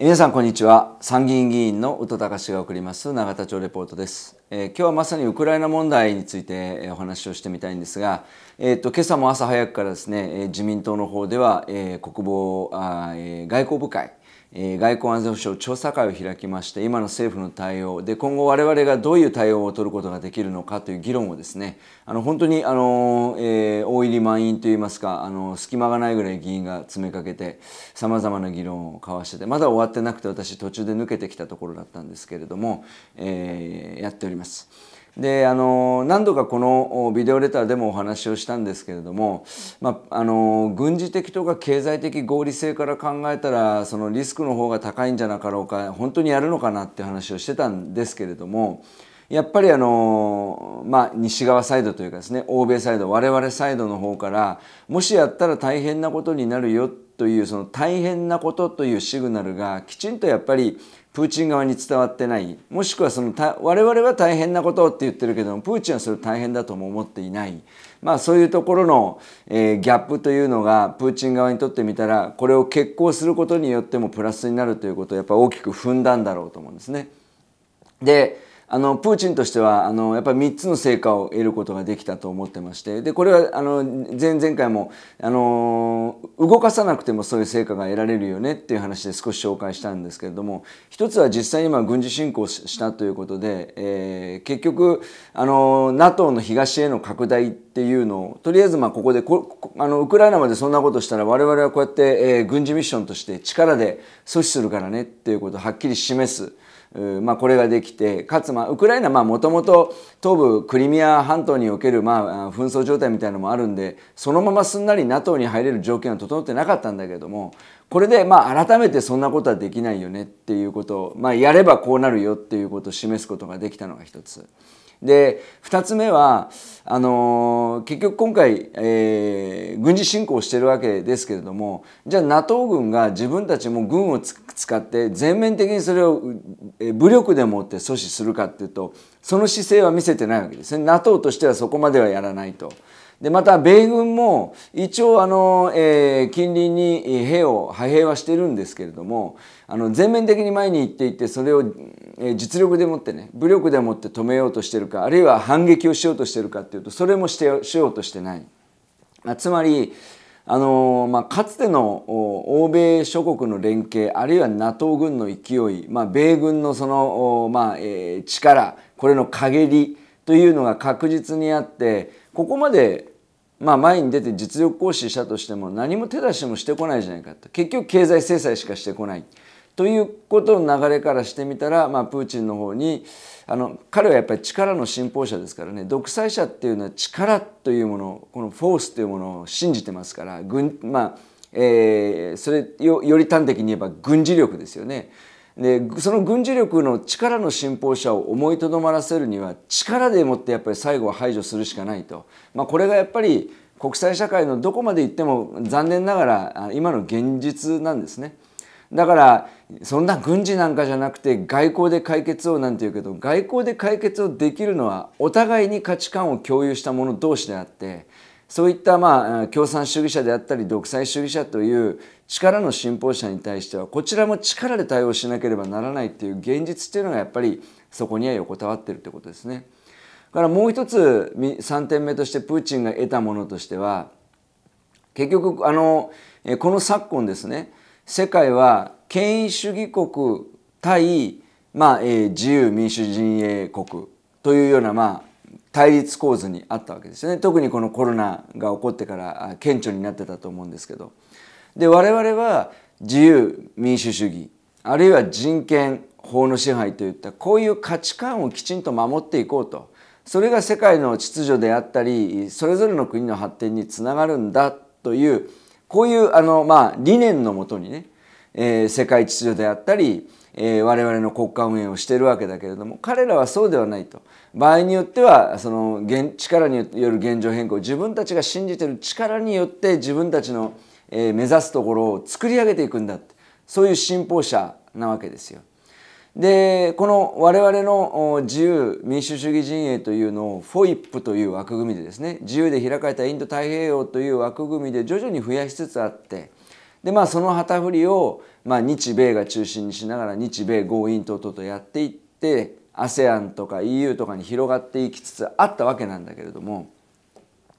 皆さんこんにちは参議院議員の宇都隆が送ります永田町レポートです、えー、今日はまさにウクライナ問題についてお話をしてみたいんですが、えーと、今朝も朝早くからですね自民党の方では、えー、国防あ、えー、外交部会外交安全保障調査会を開きまして今の政府の対応で今後我々がどういう対応を取ることができるのかという議論をですねあの本当にあの、えー、大入り満員といいますかあの隙間がないぐらい議員が詰めかけてさまざまな議論を交わしててまだ終わってなくて私途中で抜けてきたところだったんですけれども、えー、やっております。であの何度かこのビデオレターでもお話をしたんですけれども、まあ、あの軍事的とか経済的合理性から考えたらそのリスクの方が高いんじゃなかろうか本当にやるのかなって話をしてたんですけれどもやっぱりあの、まあ、西側サイドというかですね欧米サイド我々サイドの方からもしやったら大変なことになるよというその大変なことというシグナルがきちんとやっぱりプーチン側に伝わってないもしくはその我々は大変なことって言ってるけどもプーチンはそれ大変だとも思っていない、まあ、そういうところの、えー、ギャップというのがプーチン側にとってみたらこれを決行することによってもプラスになるということをやっぱ大きく踏んだんだろうと思うんですね。であのプーチンとしてはあのやっぱり3つの成果を得ることができたと思ってましてでこれはあの前々回もあの動かさなくてもそういう成果が得られるよねっていう話で少し紹介したんですけれども一つは実際に今軍事侵攻したということで、えー、結局あの NATO の東への拡大っていうのをとりあえずまあここでこあのウクライナまでそんなことしたら我々はこうやって、えー、軍事ミッションとして力で阻止するからねっていうことをはっきり示す。まあ、これができてかつまあウクライナはもともと東部クリミア半島におけるまあ紛争状態みたいなのもあるんでそのまますんなり NATO に入れる条件は整ってなかったんだけれどもこれでまあ改めてそんなことはできないよねっていうことを、まあ、やればこうなるよっていうことを示すことができたのが一つ。で2つ目はあのー、結局今回、えー、軍事侵攻してるわけですけれどもじゃあ NATO 軍が自分たちも軍を使って全面的にそれを武力でもって阻止するかっていうとその姿勢は見せてないわけですね NATO としてはそこまではやらないと。でまた米軍も一応あの、えー、近隣に兵を派兵はしてるんですけれどもあの全面的に前に行っていってそれを、え実力でもってね武力でもって止めようとしてるかあるいは反撃をしようとしてるかっていうとそれもしてしようとしてない。まあ、つまりあのまあ、かつての欧米諸国の連携あるいは NATO 軍の勢い、まあ、米軍のその、まあえー、力これの陰りというのが確実にあってここまで、まあ、前に出て実力行使したとしても何も手出しもしてこないじゃないかと結局経済制裁しかしてこないということの流れからしてみたら、まあ、プーチンの方にあの彼はやっぱり力の信奉者ですからね独裁者っていうのは力というものこのフォースというものを信じてますから軍、まあえー、それよより端的に言えば軍事力ですよね。でその軍事力の力の信奉者を思いとどまらせるには力でもってやっぱり最後は排除するしかないと、まあ、これがやっぱり国際社会のどこまで行っても残念ながら今の現実なんですね。だからそんな軍事なんかじゃなくて外交で解決をなんて言うけど外交で解決をできるのはお互いに価値観を共有した者同士であってそういったまあ共産主義者であったり独裁主義者という力の信奉者に対してはこちらも力で対応しなければならないっていう現実っていうのがやっぱりそこには横たわってるってことですね。からもう一つ3点目としてプーチンが得たものとしては結局あのこの昨今ですね世界は権威主義国対、まあ、自由民主陣営国というような、まあ対立構図にあったわけですよね特にこのコロナが起こってから顕著になってたと思うんですけどで我々は自由民主主義あるいは人権法の支配といったこういう価値観をきちんと守っていこうとそれが世界の秩序であったりそれぞれの国の発展につながるんだというこういうあの、まあ、理念のもとにね、えー、世界秩序であったりえー、我々の国家運営をしているわけだけれども彼らはそうではないと場合によってはその力による現状変更自分たちが信じてる力によって自分たちの、えー、目指すところを作り上げていくんだってそういう信奉者なわけですよ。でこの我々の自由民主主義陣営というのを FOIP という枠組みでですね自由で開かれたインド太平洋という枠組みで徐々に増やしつつあってでまあその旗振りを、まあ、日米が中心にしながら日米強引等々とやっていって ASEAN とか EU とかに広がっていきつつあったわけなんだけれども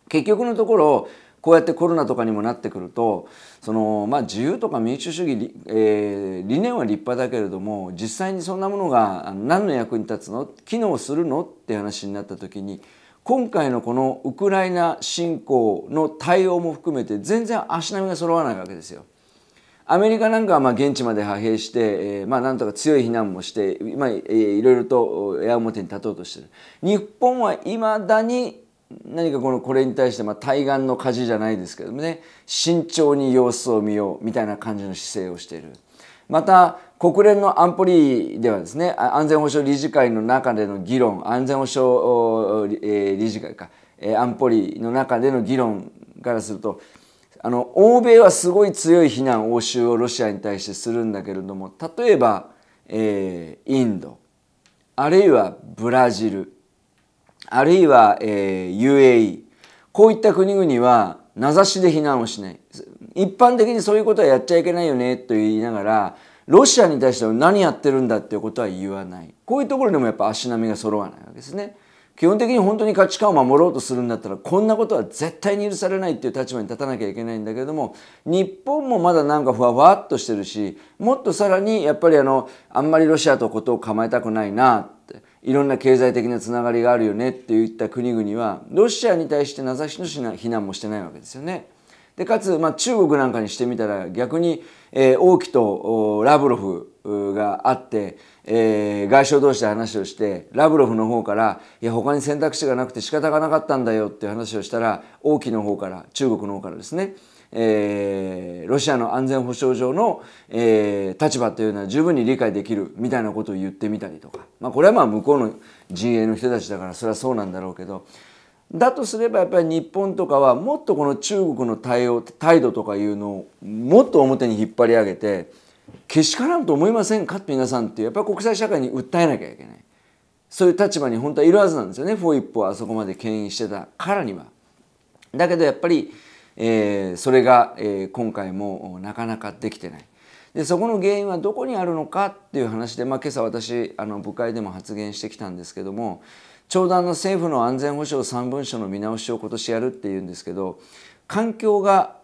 結局のところこうやってコロナとかにもなってくるとその、まあ、自由とか民主主義、えー、理念は立派だけれども実際にそんなものが何の役に立つの機能するのって話になった時に今回のこのウクライナ侵攻の対応も含めて全然足並みが揃わないわけですよ。アメリカなんかはまあ現地まで派兵して、えー、まあなんとか強い非難もして、まあ、えー、いろいろと矢面に立とうとしてる。日本はいまだに何かこのこれに対してまあ対岸の火事じゃないですけどもね慎重に様子を見ようみたいな感じの姿勢をしているまた国連の安保理ではですね安全保障理事会の中での議論安全保障理事会か安保理の中での議論からするとあの欧米はすごい強い非難応酬をロシアに対してするんだけれども例えば、えー、インドあるいはブラジルあるいは、えー、UAE こういった国々は名指しで非難をしない一般的にそういうことはやっちゃいけないよねと言いながらロシアに対しては何やってるんだっていうことは言わないこういうところでもやっぱ足並みが揃わないわけですね基本的に本当に価値観を守ろうとするんだったらこんなことは絶対に許されないっていう立場に立たなきゃいけないんだけども日本もまだなんかふわふわっとしてるしもっとさらにやっぱりあのあんまりロシアとことを構えたくないなっていろんな経済的なつながりがあるよねっていった国々はロシアに対して名指しの非難もしてないわけですよね。でかつ、まあ、中国なんかにしてみたら逆に、えー、王毅とラブロフがあって、えー、外相同士で話をしてラブロフの方からいや他に選択肢がなくて仕方がなかったんだよっていう話をしたら王毅の方から中国の方からですねえー、ロシアの安全保障上の、えー、立場というのは十分に理解できるみたいなことを言ってみたりとか、まあ、これはまあ向こうの陣営の人たちだからそれはそうなんだろうけどだとすればやっぱり日本とかはもっとこの中国の対応態度とかいうのをもっと表に引っ張り上げてけしからんと思いませんかって皆さんってやっぱり国際社会に訴えなきゃいけないそういう立場に本当はいるはずなんですよねフォーイップをあそこまで牽引してたからには。だけどやっぱり、えー、それが、えー、今回もなかなかできてない。でそこの原因はどこにあるのかっていう話で、まあ、今朝私あの部会でも発言してきたんですけどもちょうどあの政府の安全保障3文書の見直しを今年やるっていうんですけど環境が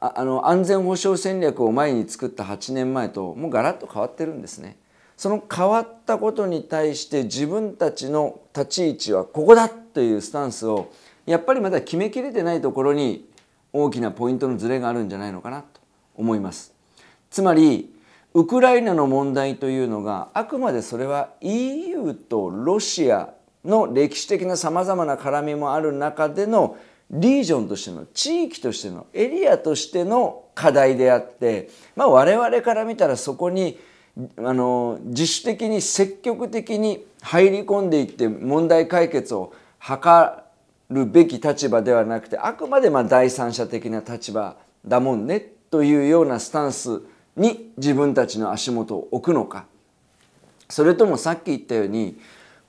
あの安全保障戦略を前に作った8年前ともうガラッと変わってるんですね。その変わったことに対して自分たちの立ち位置はここだというスタンスをやっぱりまだ決めきれてないところに大きなポイントのズレがあるんじゃないのかなと思います。つまりウクライナの問題というのがあくまでそれは EU とロシアの歴史的なさまざまな絡みもある中でのリージョンとしての地域としてのエリアとしての課題であって、まあ、我々から見たらそこにあの自主的に積極的に入り込んでいって問題解決を図るべき立場ではなくてあくまでま第三者的な立場だもんねというようなスタンスに自分たちの足元を置くのかそれともさっき言ったように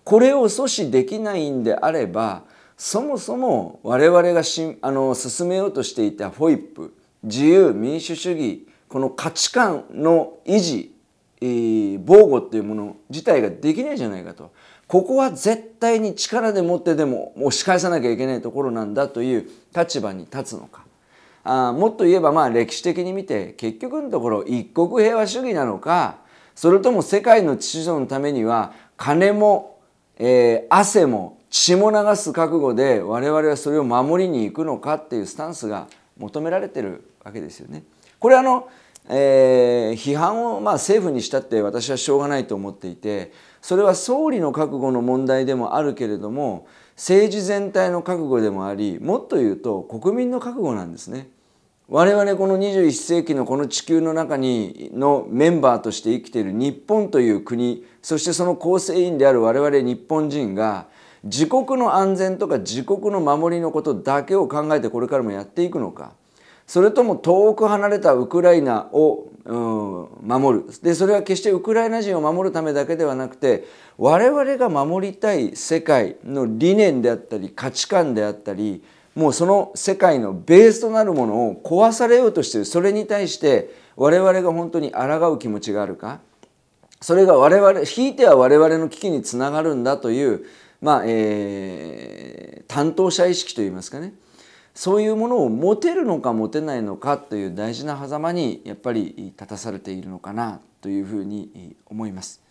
これを阻止できないんであればそもそも我々がしあの進めようとしていたォイップ自由民主主義この価値観の維持、えー、防護っていうもの自体ができないじゃないかとここは絶対に力でもってでも押し返さなきゃいけないところなんだという立場に立つのかあもっと言えばまあ歴史的に見て結局のところ一国平和主義なのかそれとも世界の秩序のためには金もえー、汗も血も流す覚悟で我々はそれを守りに行くのかっていうスタンスが求められてるわけですよね。これあの、えー、批判をまあ政府にしたって私はしょうがないと思っていてそれは総理の覚悟の問題でもあるけれども政治全体の覚悟でもありもっと言うと国民の覚悟なんですね。我々この21世紀のこの地球の中にのメンバーとして生きている日本という国そしてその構成員である我々日本人が自国の安全とか自国の守りのことだけを考えてこれからもやっていくのかそれとも遠く離れたウクライナを、うん、守るでそれは決してウクライナ人を守るためだけではなくて我々が守りたい世界の理念であったり価値観であったりもうその世界のベースとなるものを壊されようとしているそれに対して我々が本当に抗う気持ちがあるかそれが我々ひいては我々の危機につながるんだという、まあえー、担当者意識といいますかねそういうものを持てるのか持てないのかという大事な狭間にやっぱり立たされているのかなというふうに思います。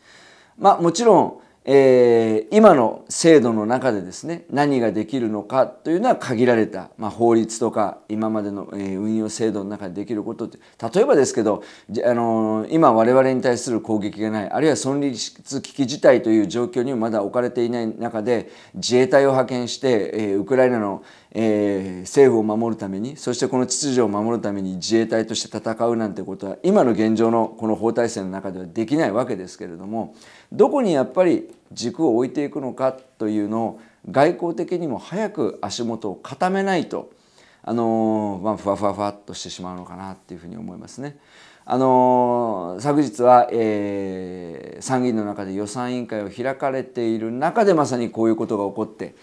まあ、もちろんえー、今の制度の中でですね何ができるのかというのは限られた、まあ、法律とか今までの、え運用制度の中でできることって例えばですけどあのー、今我々に対する攻撃がないあるいは存立危機事態という状況にもまだ置かれていない中で自衛隊を派遣して、えー、ウクライナの、えー、政府を守るためにそしてこの秩序を守るために自衛隊として戦うなんてことは今の現状のこの法体制の中ではできないわけですけれどもどこにやっぱり軸を置いていくのかというのを外交的にも早く足元を固めないと、あのー、まあ、ふわふわふわっとしてしまうのかなっていうふうに思いますね。あのー、昨日は、えー、参議院の中で予算委員会を開かれている中でまさにこういうことが起こって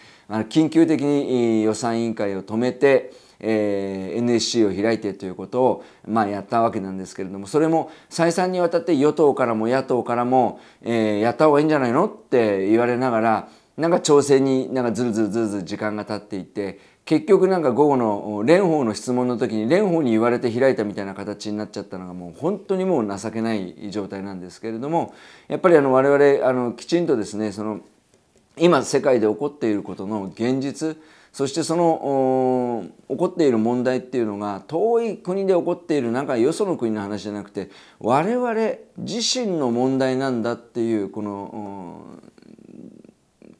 緊急的に予算委員会を止めて、えー、NSC を開いてということを、まあ、やったわけなんですけれどもそれも再三にわたって与党からも野党からも、えー、やった方がいいんじゃないのって言われながらなんか調整になんかずるずるずるずる時間が経っていて結局なんか午後の蓮舫の質問の時に蓮舫に言われて開いたみたいな形になっちゃったのがもう本当にもう情けない状態なんですけれどもやっぱりあの我々あのきちんとですねその今世界で起こっていることの現実そしてその起こっている問題っていうのが遠い国で起こっている中よその国の話じゃなくて我々自身の問題なんだっていうこの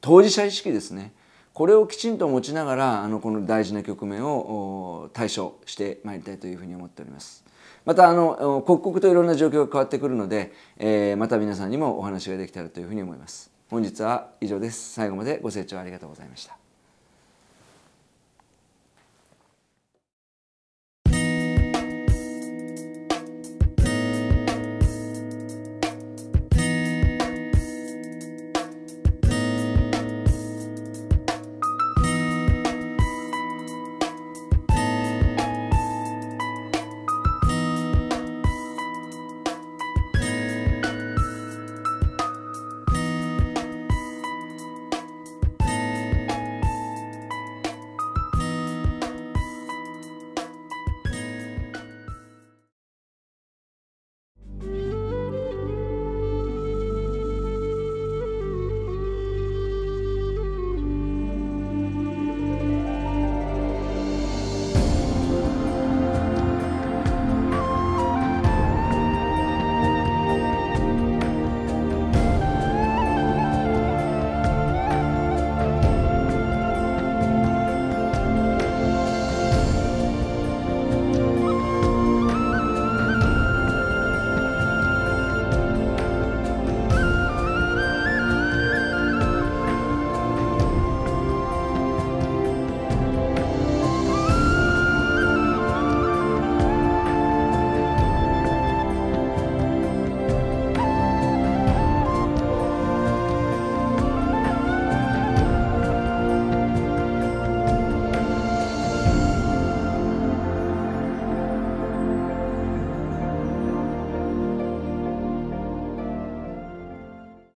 当事者意識ですねこれをきちんと持ちながらあのこの大事な局面を対処してまいりたいというふうに思っております。またあの刻々といろんな状況が変わってくるので、えー、また皆さんにもお話ができたらというふうに思います。本日は以上です最後までご清聴ありがとうございました